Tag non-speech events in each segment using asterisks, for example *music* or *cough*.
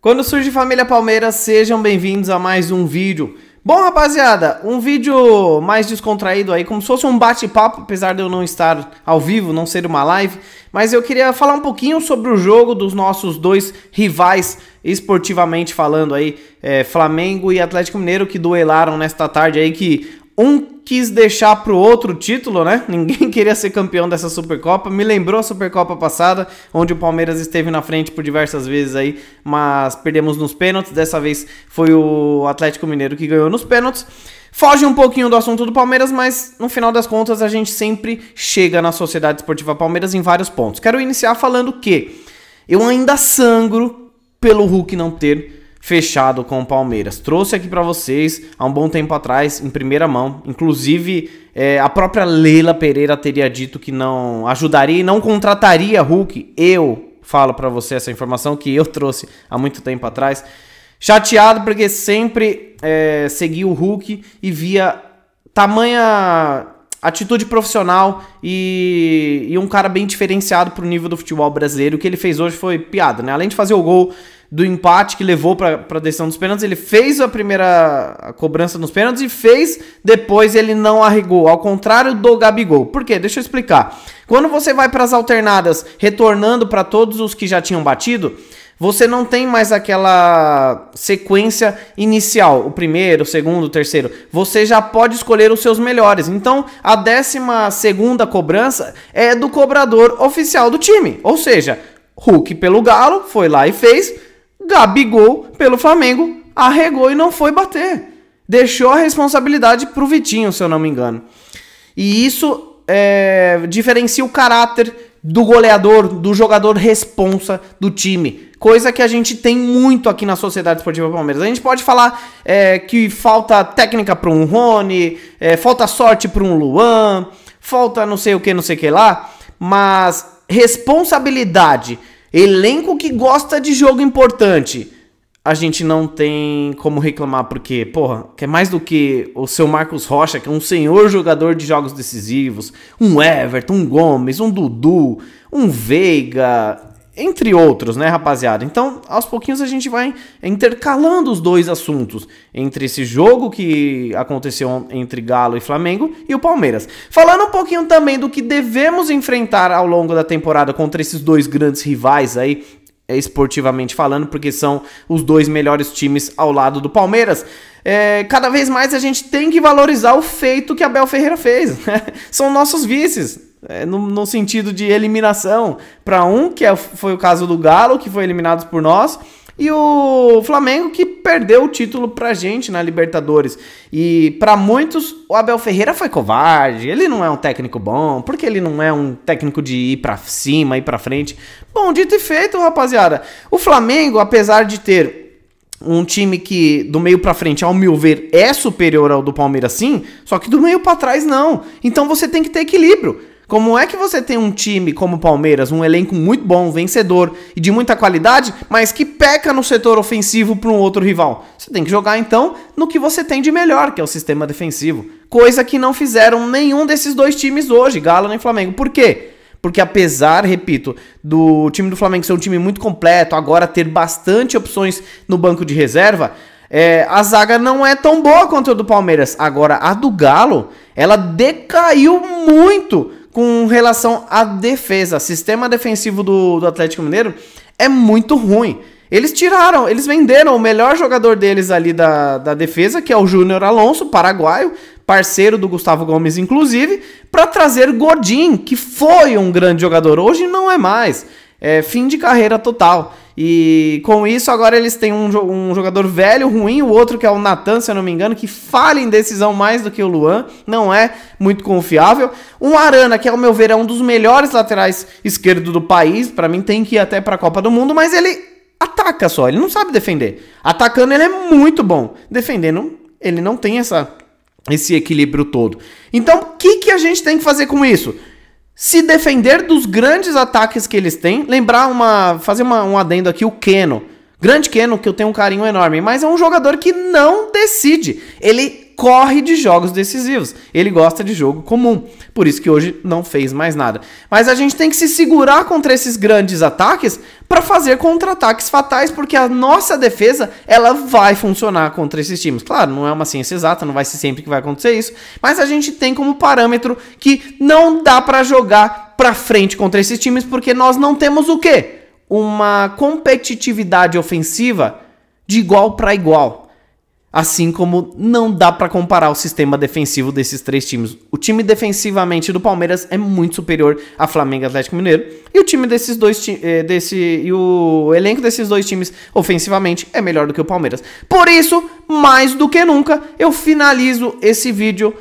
Quando surge Família Palmeiras, sejam bem-vindos a mais um vídeo. Bom, rapaziada, um vídeo mais descontraído aí, como se fosse um bate-papo, apesar de eu não estar ao vivo, não ser uma live, mas eu queria falar um pouquinho sobre o jogo dos nossos dois rivais esportivamente falando aí, é, Flamengo e Atlético Mineiro, que duelaram nesta tarde aí, que um quis deixar pro outro título, né? *laughs* Ninguém queria ser campeão dessa Supercopa. Me lembrou a Supercopa passada, onde o Palmeiras esteve na frente por diversas vezes aí, mas perdemos nos pênaltis. Dessa vez foi o Atlético Mineiro que ganhou nos pênaltis. Foge um pouquinho do assunto do Palmeiras, mas no final das contas a gente sempre chega na Sociedade Esportiva Palmeiras em vários pontos. Quero iniciar falando que eu ainda sangro pelo Hulk não ter fechado com o Palmeiras. Trouxe aqui para vocês há um bom tempo atrás, em primeira mão. Inclusive, é, a própria Leila Pereira teria dito que não ajudaria e não contrataria Hulk. Eu falo para você essa informação que eu trouxe há muito tempo atrás. Chateado porque sempre é, segui o Hulk e via tamanha atitude profissional e, e, um cara bem diferenciado pro nível do futebol brasileiro. O que ele fez hoje foi piada, né? Além de fazer o gol, do empate que levou para a decisão dos pênaltis, ele fez a primeira cobrança nos pênaltis e fez, depois ele não arregou, ao contrário do Gabigol. Por quê? Deixa eu explicar. Quando você vai para as alternadas, retornando para todos os que já tinham batido, você não tem mais aquela sequência inicial, o primeiro, o segundo, o terceiro. Você já pode escolher os seus melhores. Então, a 12 segunda cobrança é do cobrador oficial do time, ou seja, Hulk pelo Galo foi lá e fez Gabigol, pelo Flamengo, arregou e não foi bater. Deixou a responsabilidade pro Vitinho, se eu não me engano. E isso é, diferencia o caráter do goleador, do jogador responsa do time. Coisa que a gente tem muito aqui na Sociedade Esportiva Palmeiras. A gente pode falar é, que falta técnica para um Rony, é, falta sorte para um Luan, falta não sei o que, não sei o que lá, mas responsabilidade Elenco que gosta de jogo importante. A gente não tem como reclamar, porque, porra, que é mais do que o seu Marcos Rocha, que é um senhor jogador de jogos decisivos, um Everton, um Gomes, um Dudu, um Veiga, entre outros, né, rapaziada? Então, aos pouquinhos a gente vai intercalando os dois assuntos entre esse jogo que aconteceu entre Galo e Flamengo e o Palmeiras. Falando um pouquinho também do que devemos enfrentar ao longo da temporada contra esses dois grandes rivais aí, esportivamente falando, porque são os dois melhores times ao lado do Palmeiras. É, cada vez mais a gente tem que valorizar o feito que Abel Ferreira fez. Né? São nossos vices é, no, no, sentido de eliminação para um, que é, foi o caso do Galo, que foi eliminado por nós, e o Flamengo que perdeu o título a gente na Libertadores. E para muitos, o Abel Ferreira foi covarde, ele não é um técnico bom, porque ele não é um técnico de ir para cima, ir para frente. Bom, dito e feito, rapaziada. O Flamengo, apesar de ter um time que do meio para frente, ao meu ver, é superior ao do Palmeiras sim, só que do meio para trás não. Então você tem que ter equilíbrio. Como é que você tem um time como o Palmeiras, um elenco muito bom, vencedor e de muita qualidade, mas que peca no setor ofensivo para um outro rival? Você tem que jogar então no que você tem de melhor, que é o sistema defensivo. Coisa que não fizeram nenhum desses dois times hoje, Galo nem Flamengo. Por quê? Porque apesar, repito, do time do Flamengo ser um time muito completo, agora ter bastante opções no banco de reserva, é, a zaga não é tão boa quanto a do Palmeiras. Agora, a do Galo, ela decaiu muito com relação à defesa. Sistema defensivo do, do Atlético Mineiro é muito ruim. Eles tiraram, eles venderam o melhor jogador deles ali da, da defesa, que é o Júnior Alonso, paraguaio, parceiro do Gustavo Gomes, inclusive, para trazer Godin, que foi um grande jogador. Hoje não é mais. É, fim de carreira total. E com isso, agora eles têm um, um, jogador velho, ruim, o outro que é o Natan, se eu não me engano, que falha em decisão mais do que o Luan, não é muito confiável. Um Arana, que ao meu ver é um dos melhores laterais esquerdo do país, para mim tem que ir até para a Copa do Mundo, mas ele ataca só, ele não sabe defender. Atacando ele é muito bom, defendendo ele não tem essa esse equilíbrio todo. Então, o que, que a gente tem que fazer com isso? se defender dos grandes ataques que eles têm. Lembrar uma. fazer uma, um adendo aqui, o Keno. Grande Keno, que eu tenho um carinho enorme, mas é um jogador que não decide. Ele corre de jogos decisivos. Ele gosta de jogo comum. Por isso que hoje não fez mais nada. Mas a gente tem que se segurar contra esses grandes ataques para fazer contra-ataques fatais, porque a nossa defesa, ela vai funcionar contra esses times. Claro, não é uma ciência exata, não vai ser sempre que vai acontecer isso, mas a gente tem como parâmetro que não dá para jogar para frente contra esses times porque nós não temos o quê? Uma competitividade ofensiva de igual para igual. Assim como não dá para comparar o sistema defensivo desses três times. O time defensivamente do Palmeiras é muito superior a Flamengo e Atlético Mineiro. E o time desses dois eh, desse e o elenco desses dois times ofensivamente é melhor do que o Palmeiras. Por isso, mais do que nunca, eu finalizo esse vídeo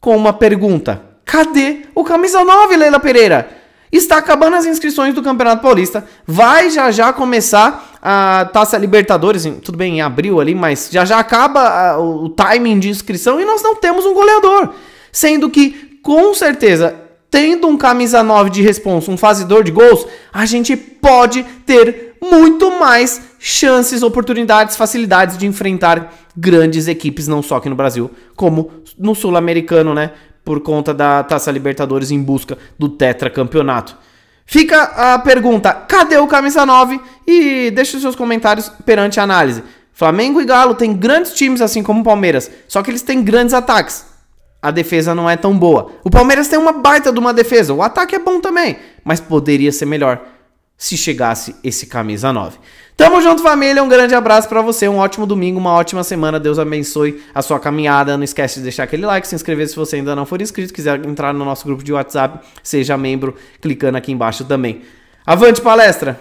com uma pergunta. Cadê o camisa 9, Leila Pereira? Está acabando as inscrições do Campeonato Paulista. Vai já já começar a Taça Libertadores, tudo bem, em abril ali, mas já já acaba o timing de inscrição e nós não temos um goleador. Sendo que, com certeza, tendo um camisa 9 de responsa, um fazedor de gols, a gente pode ter muito mais chances, oportunidades, facilidades de enfrentar grandes equipes, não só aqui no Brasil, como no Sul-Americano, né? Por conta da Taça Libertadores em busca do tetracampeonato. Fica a pergunta: cadê o camisa 9? E deixe os seus comentários perante a análise. Flamengo e Galo têm grandes times, assim como o Palmeiras, só que eles têm grandes ataques. A defesa não é tão boa. O Palmeiras tem uma baita de uma defesa, o ataque é bom também, mas poderia ser melhor se chegasse esse camisa 9. Tamo junto, família. Um grande abraço para você. Um ótimo domingo, uma ótima semana. Deus abençoe a sua caminhada. Não esquece de deixar aquele like, se inscrever se você ainda não for inscrito. Quiser entrar no nosso grupo de WhatsApp, seja membro, clicando aqui embaixo também. Avante, palestra!